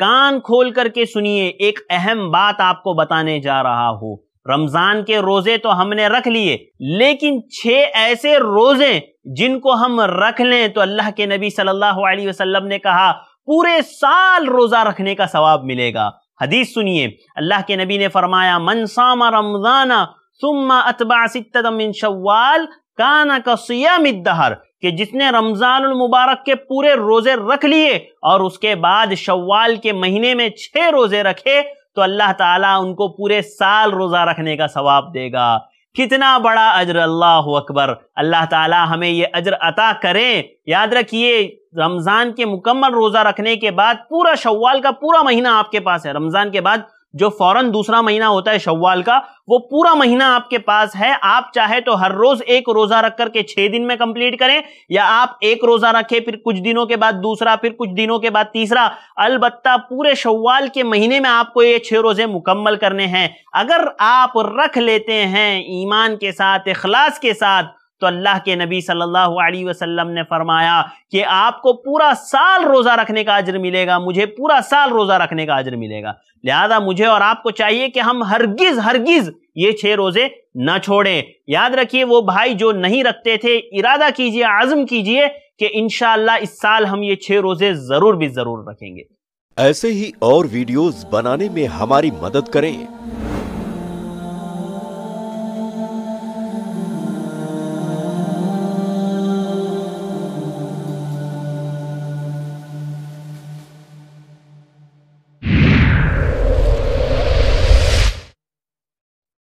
कान खोल करके सुनिए एक अहम बात आपको बताने जा रहा हूं रमजान के रोजे तो हमने रख लिए लेकिन छह ऐसे रोजे जिनको हम रख लें तो अल्लाह के नबी सल्लल्लाहु अलैहि वसल्लम ने कहा पूरे साल रोजा रखने का सवाब मिलेगा हदीस सुनिए अल्लाह के नबी ने फरमाया मनसामा रमजाना सुम्मा अतबा सितमिन शवाल काना का सियामिदहर कि जिसने रमजान मुबारक के पूरे रोजे रख लिए और उसके बाद शव्वाल के महीने में छह रोजे रखे तो अल्लाह ताला उनको पूरे साल रोजा रखने का सवाब देगा कितना बड़ा अजर अल्लाह अकबर अल्लाह ताला हमें ये अजर अता करें याद रखिए रमज़ान के मुकम्मल रोज़ा रखने के बाद पूरा शव्वाल का पूरा महीना आपके पास है रमज़ान के बाद जो फौरन दूसरा महीना होता है शव्वाल का वो पूरा महीना आपके पास है आप चाहे तो हर रोज एक रोजा रख करके छह दिन में कंप्लीट करें या आप एक रोजा रखें फिर कुछ दिनों के बाद दूसरा फिर कुछ दिनों के बाद तीसरा अलबत्ता पूरे शव्वाल के महीने में आपको ये छह रोजे मुकम्मल करने हैं अगर आप रख लेते हैं ईमान के साथ इखलास के साथ तो अल्लाह के नबी सल्लल्लाहु अलैहि वसल्लम ने फरमाया कि आपको पूरा साल रोज़ा रखने का अजर मिलेगा मुझे पूरा साल रोज़ा रखने का अजर मिलेगा लिहाजा मुझे और आपको चाहिए कि हम हरगिज़ हरगिज़ ये छः रोज़े न छोड़ें याद रखिए वो भाई जो नहीं रखते थे इरादा कीजिए आज़म कीजिए कि इन इस साल हम ये छः रोज़े ज़रूर भी ज़रूर रखेंगे ऐसे ही और वीडियोस बनाने में हमारी मदद करें